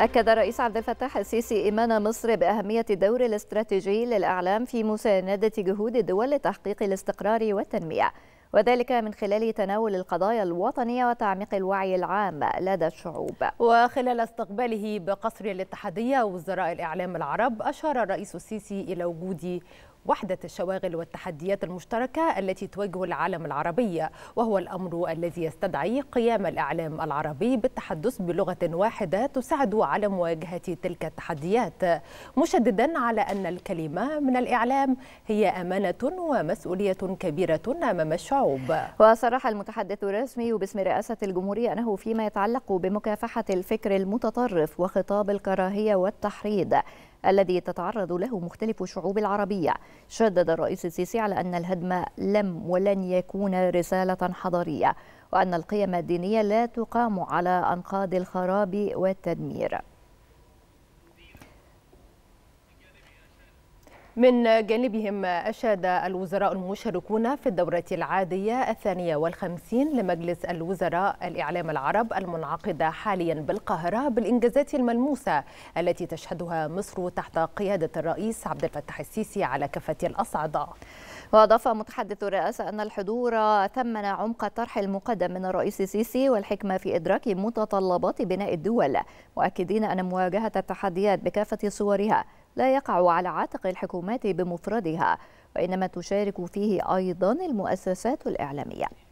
أكد الرئيس عبد الفتاح السيسي إيمان مصر بأهمية الدور الاستراتيجي للإعلام في مساندة جهود الدول لتحقيق الاستقرار والتنمية وذلك من خلال تناول القضايا الوطنية وتعميق الوعي العام لدى الشعوب وخلال استقباله بقصر الاتحادية وزراء الإعلام العرب أشار الرئيس السيسي إلى وجود وحدة الشواغل والتحديات المشتركة التي تواجه العالم العربي وهو الأمر الذي يستدعي قيام الإعلام العربي بالتحدث بلغة واحدة تساعد على مواجهة تلك التحديات مشددا على أن الكلمة من الإعلام هي أمانة ومسؤولية كبيرة أمام الشعوب وصرح المتحدث الرسمي باسم رئاسة الجمهورية أنه فيما يتعلق بمكافحة الفكر المتطرف وخطاب الكراهية والتحريض الذي تتعرض له مختلف الشعوب العربية شدد الرئيس السيسي على أن الهدم لم ولن يكون رسالة حضارية وأن القيم الدينية لا تقام على أنقاض الخراب والتدمير من جانبهم أشاد الوزراء المشاركون في الدورة العادية الثانية والخمسين لمجلس الوزراء الإعلام العرب المنعقدة حاليا بالقاهرة بالإنجازات الملموسة التي تشهدها مصر تحت قيادة الرئيس عبد الفتاح السيسي على كافة الأصعدة وأضاف متحدث الرئاسة أن الحضور ثمن عمق الطرح المقدم من الرئيس السيسي والحكمة في إدراك متطلبات بناء الدول مؤكدين أن مواجهة التحديات بكافة صورها لا يقع على عاتق الحكومات بمفردها وإنما تشارك فيه أيضا المؤسسات الإعلامية